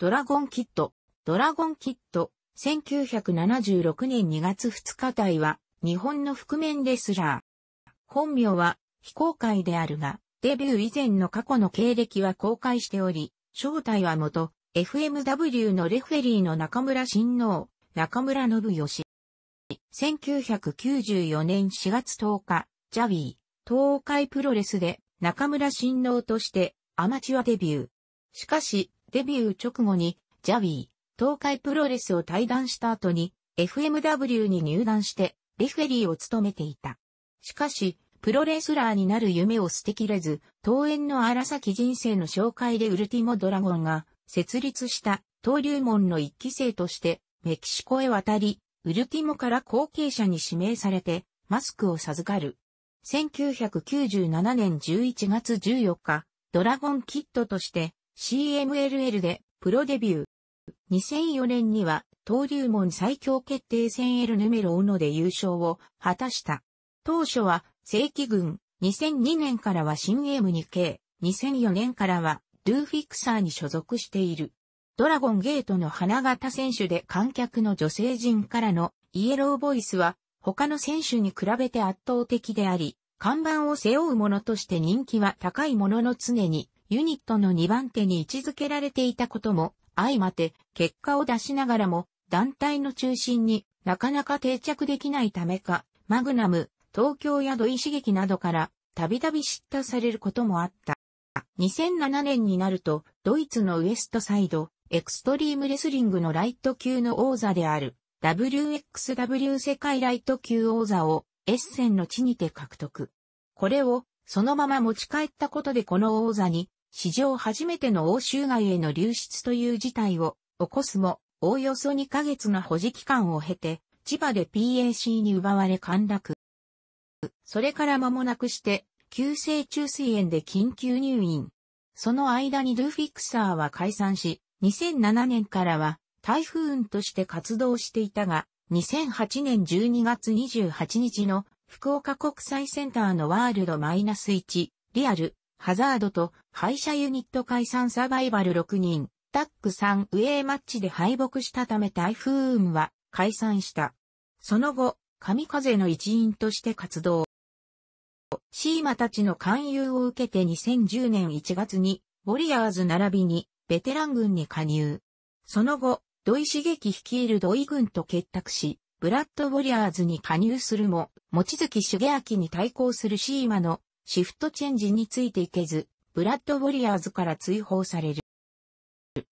ドラゴンキット。ドラゴンキット、1976年2月2日体は、日本の覆面レスラー。本名は、非公開であるが、デビュー以前の過去の経歴は公開しており、正体は元、FMW のレフェリーの中村新王、中村信義。1994年4月10日、ジャビー、東海プロレスで中村新郎としてアマチュアデビュー。しかし、デビュー直後に、ジャビー、東海プロレスを退団した後に、FMW に入団して、レフェリーを務めていた。しかし、プロレスラーになる夢を捨てきれず、当園の荒崎人生の紹介でウルティモドラゴンが設立した登竜門の一期生としてメキシコへ渡り、ウルティモから後継者に指名されてマスクを授かる。1997年11月14日、ドラゴンキッドとして CMLL でプロデビュー。2004年には登竜門最強決定戦エルヌメロウノで優勝を果たした。当初は正規軍、2002年からは新 M2K、2004年からはドゥーフィクサーに所属している。ドラゴンゲートの花形選手で観客の女性陣からのイエローボイスは他の選手に比べて圧倒的であり、看板を背負う者として人気は高いものの常にユニットの2番手に位置づけられていたことも相まって結果を出しながらも団体の中心になかなか定着できないためか、マグナム、東京や土井刺激などからたびたび叱咤されることもあった。2007年になるとドイツのウエストサイド、エクストリームレスリングのライト級の王座である WXW 世界ライト級王座をエッセンの地にて獲得。これをそのまま持ち帰ったことでこの王座に史上初めての欧州外への流出という事態を起こすも、おおよそ2ヶ月の保持期間を経て、千葉で PAC に奪われ陥落。それから間もなくして、急性中水炎で緊急入院。その間にルフィクサーは解散し、2007年からは台風運として活動していたが、2008年12月28日の福岡国際センターのワールドマイナス1リアルハザードと敗者ユニット解散サバイバル6人、タック3ウェイマッチで敗北したため台風運は解散した。その後、神風の一員として活動。シーマたちの勧誘を受けて2010年1月に、ウォリアーズ並びに、ベテラン軍に加入。その後、土井茂樹率いる土井軍と結託し、ブラッド・ウォリアーズに加入するも、餅月茂明に対抗するシーマのシフトチェンジについていけず、ブラッド・ウォリアーズから追放される。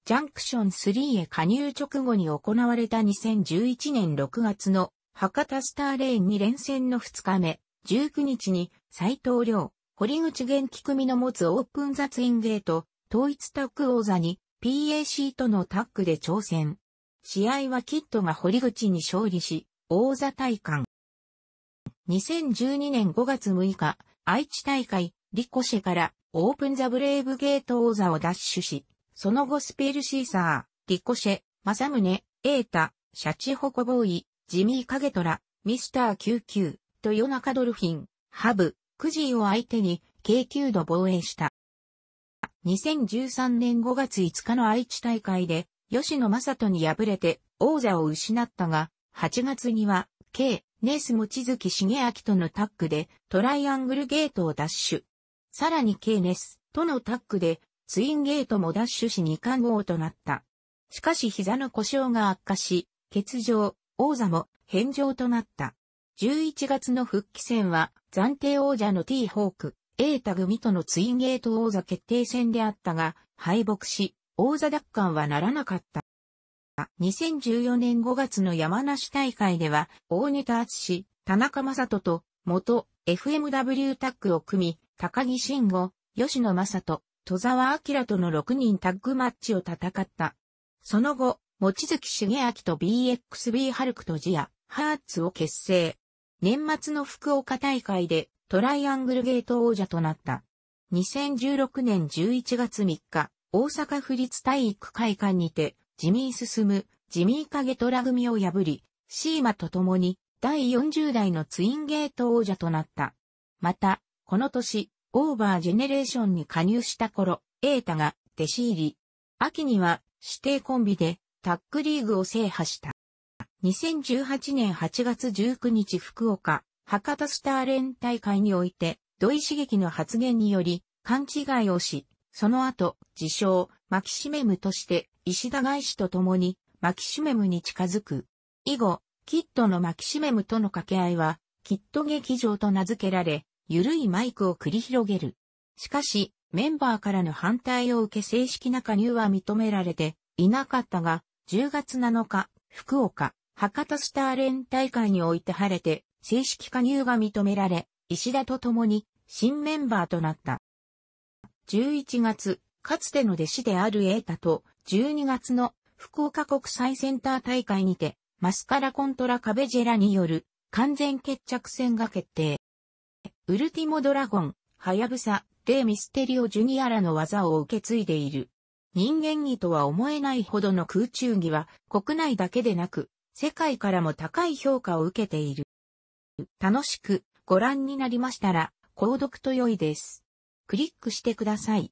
ジャンクション3へ加入直後に行われた2011年6月の博多スターレーン2連戦の2日目、19日に斎藤亮、堀口元気組の持つオープンザツインゲート、統一タッグ王座に PAC とのタッグで挑戦。試合はキッドが堀口に勝利し、王座退官。2012年5月6日、愛知大会、リコシェからオープンザブレイブゲート王座を奪取し、その後スペルシーサー、リコシェ、マサムネ、エータ、シャチホコボーイ、ジミー・カゲトラ、ミスター99、とヨナカドルフィン、ハブ、クジーを相手に、軽級度防衛した。2013年5月5日の愛知大会で、吉野正人に敗れて王座を失ったが、8月には、K、ネースも地月茂明とのタッグでトライアングルゲートをダッシュ。さらにケーネスとのタッグでツインゲートもダッシュし2冠王となった。しかし膝の故障が悪化し、欠場、王座も返上となった。11月の復帰戦は暫定王者の T ホーク、エータ組とのツインゲート王座決定戦であったが、敗北し、王座奪還はならなかった。2014年5月の山梨大会では、大根田敦田中正人と、元 FMW タッグを組み、高木慎吾、吉野正人、戸沢明との6人タッグマッチを戦った。その後、望月茂明と BXB ハルクとジア、ハーツを結成。年末の福岡大会でトライアングルゲート王者となった。2016年11月3日、大阪府立体育会館にて、自民進、む、自民影虎組を破り、シーマと共に第40代のツインゲート王者となった。また、この年、オーバージェネレーションに加入した頃、エータが弟子入り。秋には指定コンビでタックリーグを制覇した。2018年8月19日福岡、博多スター連大会において、土井刺激の発言により、勘違いをし、その後、自称、マキシメムとして、石田外氏と共に、マキシメムに近づく。以後、キッドのマキシメムとの掛け合いは、キッド劇場と名付けられ、ゆるいマイクを繰り広げる。しかし、メンバーからの反対を受け正式な加入は認められていなかったが、10月7日、福岡、博多スター連大会において晴れて、正式加入が認められ、石田と共に新メンバーとなった。11月、かつての弟子である瑛太と12月の福岡国際センター大会にて、マスカラコントラカベジェラによる完全決着戦が決定。ウルティモドラゴン、ハヤブサ、デイ・ミステリオ・ジュニアらの技を受け継いでいる。人間技とは思えないほどの空中技は国内だけでなく、世界からも高い評価を受けている。楽しくご覧になりましたら、購読と良いです。クリックしてください。